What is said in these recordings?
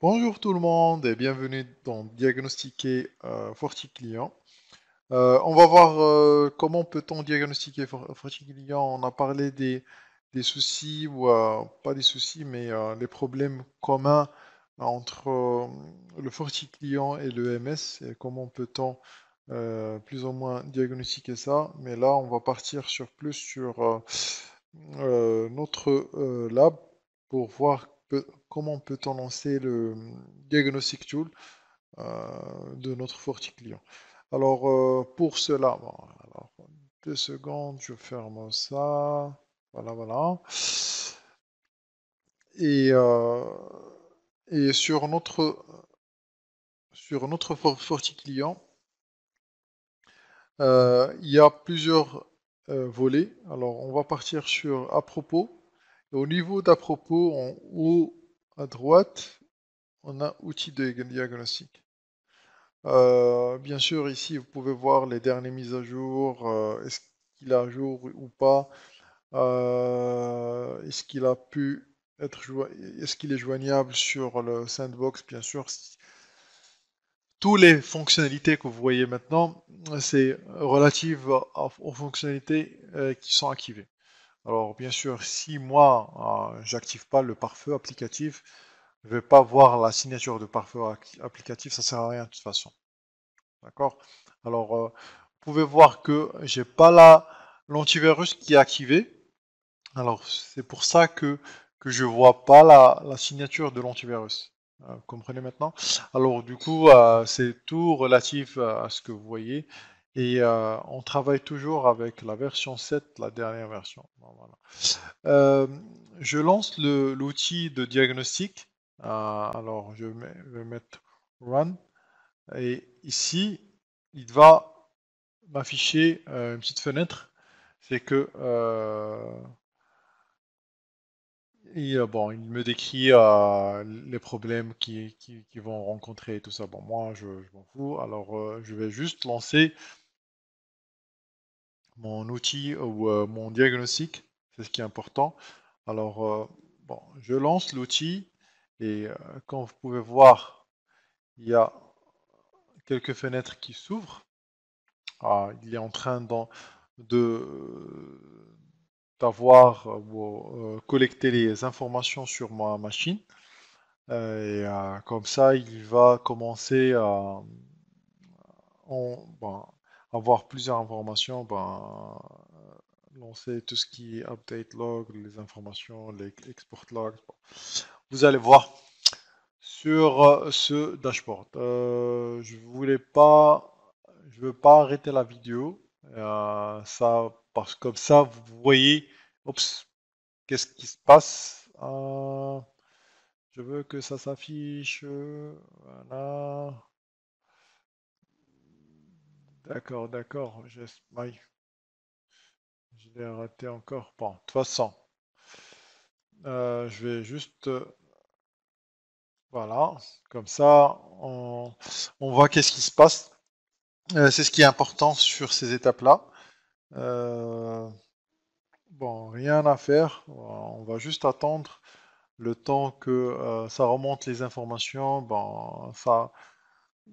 Bonjour tout le monde et bienvenue dans Diagnostiquer euh, FortiClient. Euh, on va voir euh, comment peut-on diagnostiquer FortiClient. On a parlé des, soucis, ou pas des soucis, mais les problèmes communs entre le FortiClient et le MS et comment peut-on plus ou moins diagnostiquer ça. Mais là, on va partir sur plus sur notre lab pour voir comment peut-on lancer le diagnostic tool euh, de notre Forti client. Alors, euh, pour cela, deux secondes, je ferme ça. Voilà, voilà. Et, euh, et sur notre sur notre Forti client, il y a plusieurs volets. Alors, on va partir sur à propos. Au niveau d'à propos, en haut à droite, on a outils de diagnostic. Euh, bien sûr, ici, vous pouvez voir les dernières mises à jour, euh, est-ce qu'il est à jour ou pas, euh, est-ce qu'il a pu être est-ce qu'il est joignable sur le sandbox, bien sûr. Toutes les fonctionnalités que vous voyez maintenant, c'est relative aux fonctionnalités qui sont activées. Alors bien sûr, si moi euh, j'active pas le pare-feu applicatif, je vais pas voir la signature de pare-feu applicatif, ça sert à rien de toute façon. D'accord Alors euh, vous pouvez voir que j'ai pas la l'antivirus qui est activé. Alors c'est pour ça que que je vois pas la, la signature de l'antivirus. Euh, vous comprenez maintenant Alors du coup, c'est tout relatif à ce que vous voyez. Et euh, on travaille toujours avec la version 7, la dernière version. Euh, je lance l'outil de diagnostic. Euh, alors, je, vais mettre Run. Et ici, il va m'afficher une petite fenêtre. C'est que... bon, il me décrit les problèmes qu'ils qui, vont rencontrer et tout ça. Bon, moi, je, m'en fous. Alors, je vais juste lancer mon outil ou euh, mon diagnostic, c'est ce qui est important. Alors, euh, bon, je lance l'outil et euh, comme vous pouvez voir, il y a quelques fenêtres qui s'ouvrent. Ah, il est en train de d'avoir collecté les informations sur ma machine. et comme ça, il va commencer à... en avoir plusieurs informations, ben, lancer euh, tout ce qui est update log, les informations, les export logs. Vous allez voir sur euh, ce dashboard. Euh, je voulais pas, je veux pas arrêter la vidéo. ça, parce que comme ça, vous voyez, qu'est-ce qui se passe. je veux que ça s'affiche. Voilà. D'accord, d'accord. j'ai Je l'ai raté encore. Bon, de toute façon, euh, je vais juste. Euh, voilà, comme ça, on, voit qu'est-ce qui se passe. Euh, c'est ce qui est important sur ces étapes-là. bon, rien à faire. On va juste attendre le temps que ça remonte les informations. Bon, ça,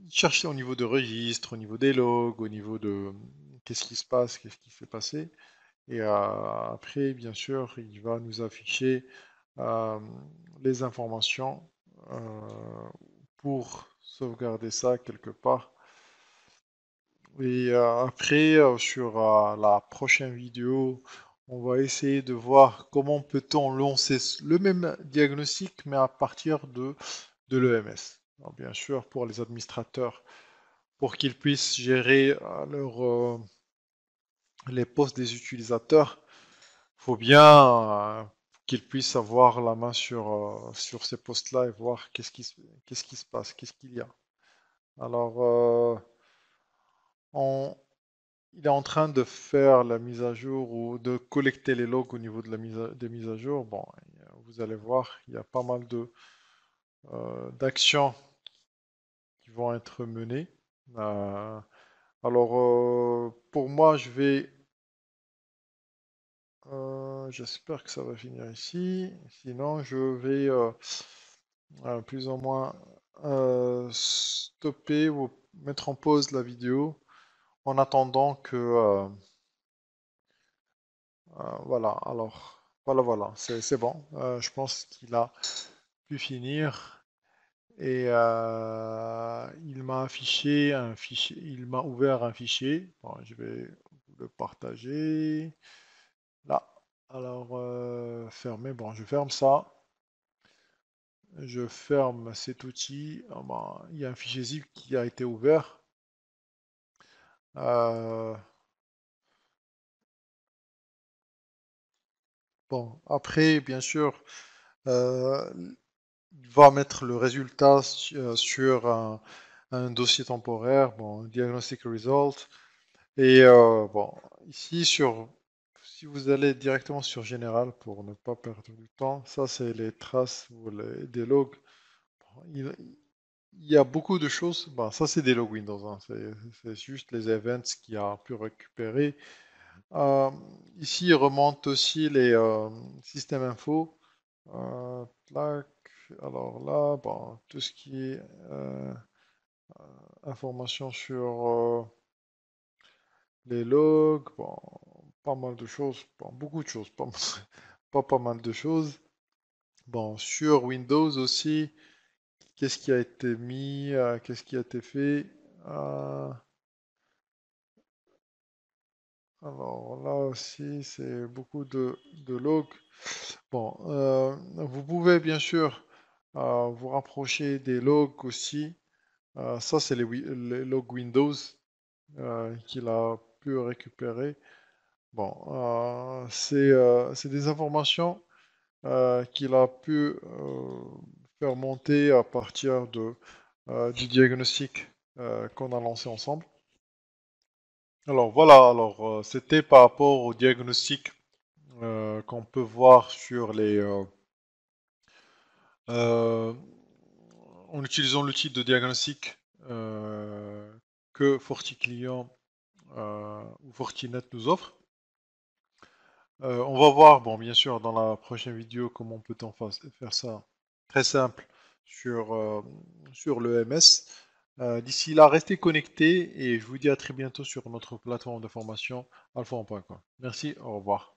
chercher au niveau de registre, au niveau des logs, au niveau de qu'est-ce qui se passe, qu'est-ce qui fait passer. Et euh, après, bien sûr, il va nous afficher euh, les informations euh, pour sauvegarder ça quelque part. Et après, sur la prochaine vidéo, on va essayer de voir comment peut-on lancer le même diagnostic, mais à partir de, de l'EMS bien sûr, pour les administrateurs, pour qu'ils puissent gérer euh, leur, euh, les postes des utilisateurs, il faut bien euh, qu'ils puissent avoir la main sur, sur ces postes-là et voir qu'est-ce qui, qu'est-ce qui se passe, qu'est-ce qu'il y a. Alors, il est en train de faire la mise à jour ou de collecter les logs au niveau de la mise à, des mises à jour. Bon, vous allez voir, il y a pas mal de, euh, d'actions qui vont être menées. Euh, alors, euh, pour moi, je vais j'espère que ça va finir ici. Sinon, je vais plus ou moins stopper ou mettre en pause la vidéo en attendant que... voilà, alors, voilà, voilà, c'est bon. je pense qu'il a finir. Et euh, il m'a affiché un fichier, il m'a ouvert un fichier. je vais le partager. Là, alors euh, fermer. Bon, je ferme ça. Je ferme cet outil. Ah bah, il y a un fichier zip qui a été ouvert. Euh. bon, après, bien sûr, euh, va mettre le résultat euh, sur un, dossier temporaire, bon, diagnostic result. Et euh, bon, ici, sur, si vous allez directement sur général pour ne pas perdre du temps, ça c'est les traces ou les, des logs. il, y a beaucoup de choses. ça c'est des logs Windows, hein. c'est juste les events qu'il a pu récupérer. Euh, ici, il remonte aussi les système systèmes info. là, alors là, tout ce qui est euh, euh, information sur euh, les logs, bon, pas mal de choses, beaucoup de choses, pas, pas, mal de choses. Bon, sur Windows aussi, qu'est-ce qui a été mis, qu'est-ce qui a été fait. alors là aussi, c'est beaucoup de, de logs. Bon, vous pouvez bien sûr vous rapprocher des logs aussi. Euh, ça, c'est les, logs Windows euh, qu'il a pu récupérer. Bon, euh, c'est des informations qu'il a pu faire monter à partir de, du diagnostic qu'on a lancé ensemble. Alors voilà, alors c'était par rapport au diagnostic qu'on peut voir sur les, euh, en utilisant l'outil de diagnostic euh, que FortiClient euh, ou Fortinet nous offre. on va voir, bon, bien sûr, dans la prochaine vidéo, comment on peut-on faire ça très simple sur, sur le MS. D'ici là, restez connectés et je vous dis à très bientôt sur notre plateforme de formation alpha.com. Merci, au revoir.